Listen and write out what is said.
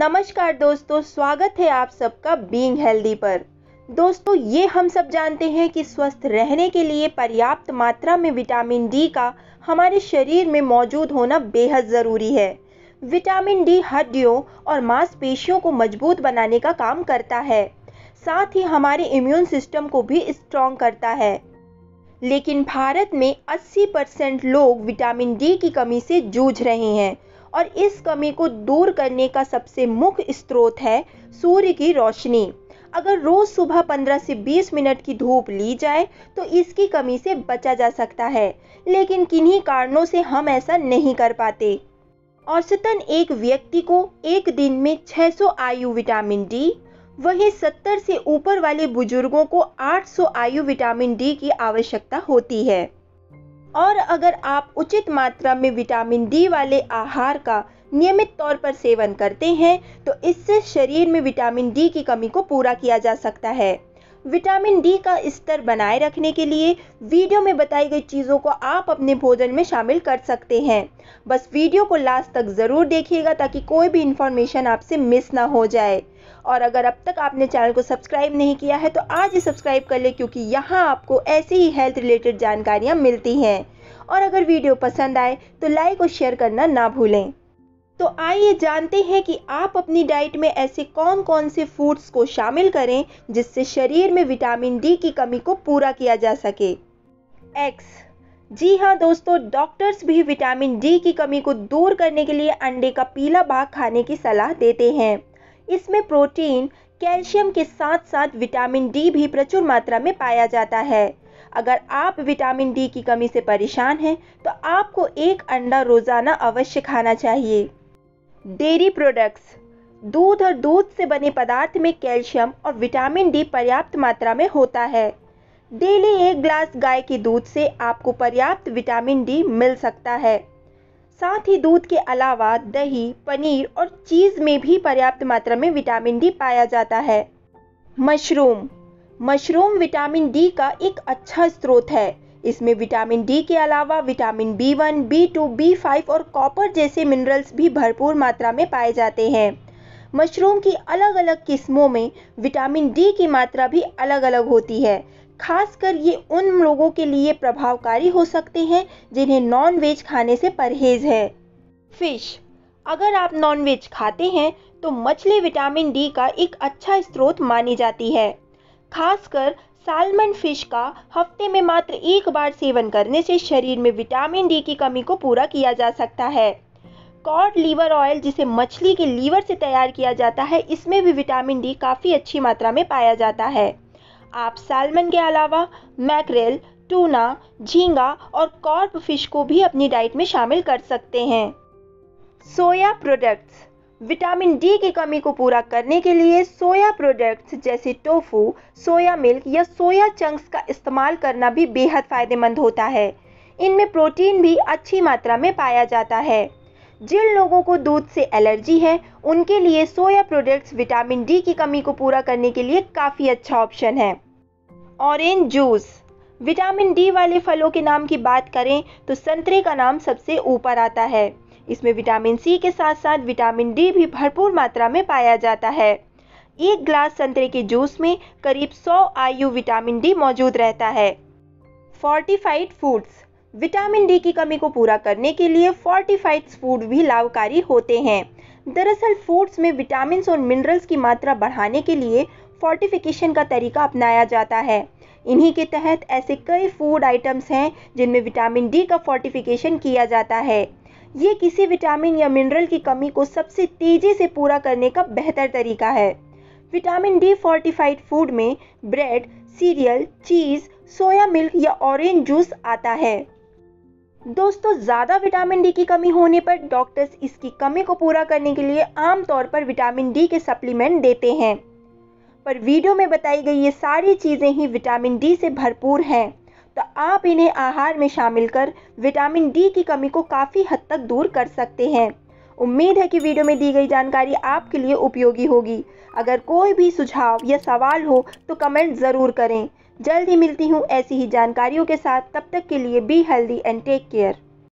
नमस्कार दोस्तों स्वागत है आप सबका बीइंग हेल्दी पर दोस्तों ये हम सब जानते हैं कि स्वस्थ रहने के लिए पर्याप्त मात्रा में विटामिन डी का हमारे शरीर में मौजूद होना बेहद ज़रूरी है विटामिन डी हड्डियों और मांसपेशियों को मजबूत बनाने का काम करता है साथ ही हमारे इम्यून सिस्टम को भी स्ट्रॉन्ग करता है लेकिन भारत में 80 परसेंट लोग विटामिन डी की कमी से जूझ रहे हैं और इस कमी को दूर करने का सबसे मुख्य स्रोत है सूर्य की रोशनी अगर रोज सुबह 15 से 20 मिनट की धूप ली जाए तो इसकी कमी से बचा जा सकता है लेकिन किन्हीं कारणों से हम ऐसा नहीं कर पाते औसतन एक व्यक्ति को एक दिन में 600 आयु विटामिन डी वही 70 से ऊपर वाले बुजुर्गों को 800 आयु विटामिन डी की आवश्यकता होती है और अगर आप उचित मात्रा में विटामिन डी वाले आहार का नियमित तौर पर सेवन करते हैं तो इससे शरीर में विटामिन डी की कमी को पूरा किया जा सकता है विटामिन डी का स्तर बनाए रखने के लिए वीडियो में बताई गई चीज़ों को आप अपने भोजन में शामिल कर सकते हैं बस वीडियो को लास्ट तक ज़रूर देखिएगा ताकि कोई भी इन्फॉर्मेशन आपसे मिस ना हो जाए और अगर अब तक आपने चैनल को सब्सक्राइब नहीं किया है तो आज ही सब्सक्राइब कर ले क्योंकि यहाँ आपको ऐसी ही हेल्थ रिलेटेड जानकारियाँ मिलती हैं और अगर वीडियो पसंद आए तो लाइक और शेयर करना ना भूलें तो आइए जानते हैं कि आप अपनी डाइट में ऐसे कौन कौन से फूड्स को शामिल करें जिससे शरीर में विटामिन डी की कमी को पूरा किया जा सके एक्स जी हाँ दोस्तों डॉक्टर्स भी विटामिन डी की कमी को दूर करने के लिए अंडे का पीला भाग खाने की सलाह देते हैं इसमें प्रोटीन कैल्शियम के साथ साथ विटामिन डी भी प्रचुर मात्रा में पाया जाता है अगर आप विटामिन डी की कमी से परेशान हैं तो आपको एक अंडा रोज़ाना अवश्य खाना चाहिए डेयरी प्रोडक्ट्स दूध और दूध से बने पदार्थ में कैल्शियम और विटामिन डी पर्याप्त मात्रा में होता है डेली एक ग्लास गाय के दूध से आपको पर्याप्त विटामिन डी मिल सकता है साथ ही दूध के अलावा दही पनीर और चीज़ में भी पर्याप्त मात्रा में विटामिन डी पाया जाता है मशरूम मशरूम विटामिन डी का एक अच्छा स्रोत है इसमें विटामिन डी के अलावा vitamin B one B two B five और कॉपर जैसे मिनरल्स भी भरपूर मात्रा में पाए जाते हैं मशरूम की अलग अलग किस्मों में विटामिन डी की मात्रा भी अलग अलग होती है खासकर ये उन लोगों के लिए प्रभावकारी हो सकते हैं जिन्हें नॉन वेज खाने से परहेज है फिश अगर आप नॉन वेज खाते हैं तो मछली विटामिन डी का एक अच्छा स्रोत मानी जाती है खासकर सालमन फिश का हफ्ते में मात्र एक बार सेवन करने से शरीर में विटामिन डी की कमी को पूरा किया जा सकता है कॉड लीवर ऑयल जिसे मछली के लीवर से तैयार किया जाता है इसमें भी विटामिन डी काफ़ी अच्छी मात्रा में पाया जाता है आप सालमन के अलावा मैकरेल टूना झींगा और कॉर्प फिश को भी अपनी डाइट में शामिल कर सकते हैं सोया प्रोडक्ट्स विटामिन डी की कमी को पूरा करने के लिए सोया प्रोडक्ट्स जैसे टोफू सोया मिल्क या सोया चंक्स का इस्तेमाल करना भी बेहद फ़ायदेमंद होता है इनमें प्रोटीन भी अच्छी मात्रा में पाया जाता है जिन लोगों को दूध से एलर्जी है उनके लिए सोया प्रोडक्ट्स विटामिन डी की कमी को पूरा करने के लिए काफ़ी अच्छा ऑप्शन है ऑरेंज जूस विटामिन डी वाले फलों के नाम की बात करें तो संतरे का नाम सबसे ऊपर आता है इसमें विटामिन सी के साथ साथ विटामिन डी भी भरपूर मात्रा में पाया जाता है एक ग्लास संतरे के जूस में करीब 100 आयु विटामिन डी मौजूद रहता है फोर्टिफाइड फूड्स विटामिन डी की कमी को पूरा करने के लिए फोर्टिफाइड फूड भी लाभकारी होते हैं दरअसल फूड्स में विटामिन और मिनरल्स की मात्रा बढ़ाने के लिए फोर्टिफिकेशन का तरीका अपनाया जाता है इन्हीं के तहत ऐसे कई फूड आइटम्स हैं जिनमें विटामिन डी का फोर्टिफिकेशन किया जाता है ये किसी विटामिन या मिनरल की कमी को सबसे तेजी से पूरा करने का बेहतर तरीका है विटामिन डी फोर्टिफाइड फूड में bread cereal cheese soya milk या ऑरेंज जूस आता है दोस्तों ज़्यादा विटामिन डी की कमी होने पर डॉक्टर्स इसकी कमी को पूरा करने के लिए आमतौर पर विटामिन डी के सप्लीमेंट देते हैं पर वीडियो में बताई गई ये सारी चीज़ें ही विटामिन डी से भरपूर हैं तो आप इन्हें आहार में शामिल कर विटामिन डी की कमी को काफ़ी हद तक दूर कर सकते हैं उम्मीद है कि वीडियो में दी गई जानकारी आपके लिए उपयोगी होगी अगर कोई भी सुझाव या सवाल हो तो कमेंट ज़रूर करें जल्द ही मिलती हूँ ऐसी ही जानकारियों के साथ तब तक के लिए be healthy and take care